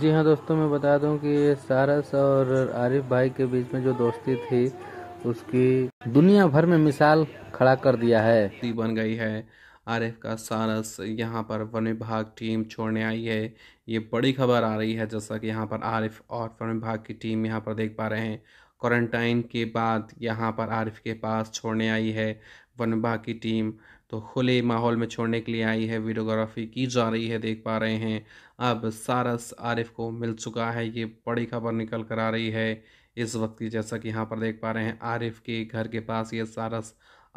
जी हाँ दोस्तों मैं बता दूं कि सारस और आरिफ भाई के बीच में जो दोस्ती थी उसकी दुनिया भर में मिसाल खड़ा कर दिया है बन गई है आरिफ का सारस यहाँ पर वन विभाग टीम छोड़ने आई है ये बड़ी खबर आ रही है जैसा कि यहाँ पर आरिफ और वन विभाग की टीम यहाँ पर देख पा रहे हैं क्वारंटाइन के बाद यहाँ पर आरिफ के पास छोड़ने आई है वन विभाग की टीम तो खुले माहौल में छोड़ने के लिए आई है वीडियोग्राफी की जा रही है देख पा रहे हैं अब सारस आरिफ को मिल चुका है ये बड़ी खबर निकल कर आ रही है इस वक्त की जैसा कि यहाँ पर देख पा रहे हैं आरिफ के घर के पास ये सारस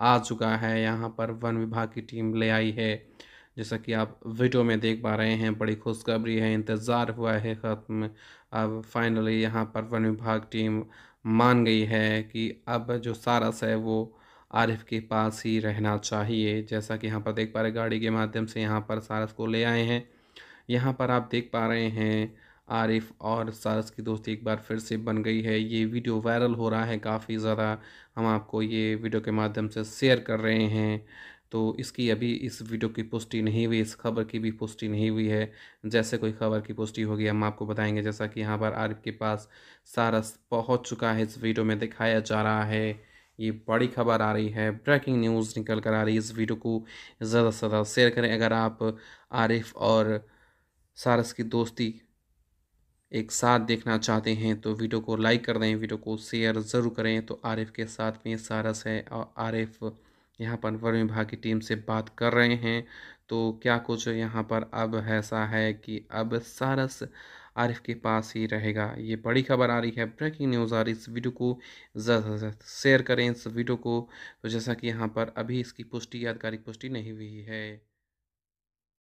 आ चुका है यहाँ पर वन विभाग की टीम ले आई है जैसा कि आप वीडियो में देख पा रहे हैं बड़ी खुशखबरी है इंतज़ार हुआ है ख़त्म अब फाइनली यहाँ पर वन विभाग टीम मान गई है कि अब जो सारस है वो आरिफ के पास ही रहना चाहिए जैसा कि यहाँ पर देख पा रहे गाड़ी के माध्यम से यहाँ पर सारस को ले आए हैं यहाँ पर आप देख पा रहे हैं आरिफ और सारस की दोस्ती एक बार फिर से बन गई है ये वीडियो वायरल हो रहा है काफ़ी ज़्यादा हम आपको ये वीडियो के माध्यम से शेयर कर रहे हैं तो इसकी अभी इस वीडियो की पुष्टि नहीं हुई इस खबर की भी पुष्टि नहीं हुई है जैसे कोई खबर की पुष्टि होगी हम आपको बताएंगे जैसा कि यहाँ पर आरिफ के पास सारस पहुँच चुका है इस वीडियो में दिखाया जा रहा है ये बड़ी खबर आ रही है ब्रेकिंग न्यूज़ निकल कर आ रही है इस वीडियो को ज़्यादा से ज़्यादा शेयर करें अगर आप आरिफ और सारस की दोस्ती एक साथ देखना चाहते हैं तो वीडियो को लाइक कर दें वीडियो को शेयर ज़रूर करें तो आरिफ के साथ में सारस है और आरिफ यहाँ पर वन विभाग की टीम से बात कर रहे हैं तो क्या कुछ यहाँ पर अब ऐसा है कि अब सारस आरिफ के पास ही रहेगा ये बड़ी खबर आ रही है ब्रेकिंग न्यूज़ आ रही है इस वीडियो को ज़्यादा शेयर करें इस वीडियो को तो जैसा कि यहाँ पर अभी इसकी पुष्टि आधिकारिक पुष्टि नहीं हुई है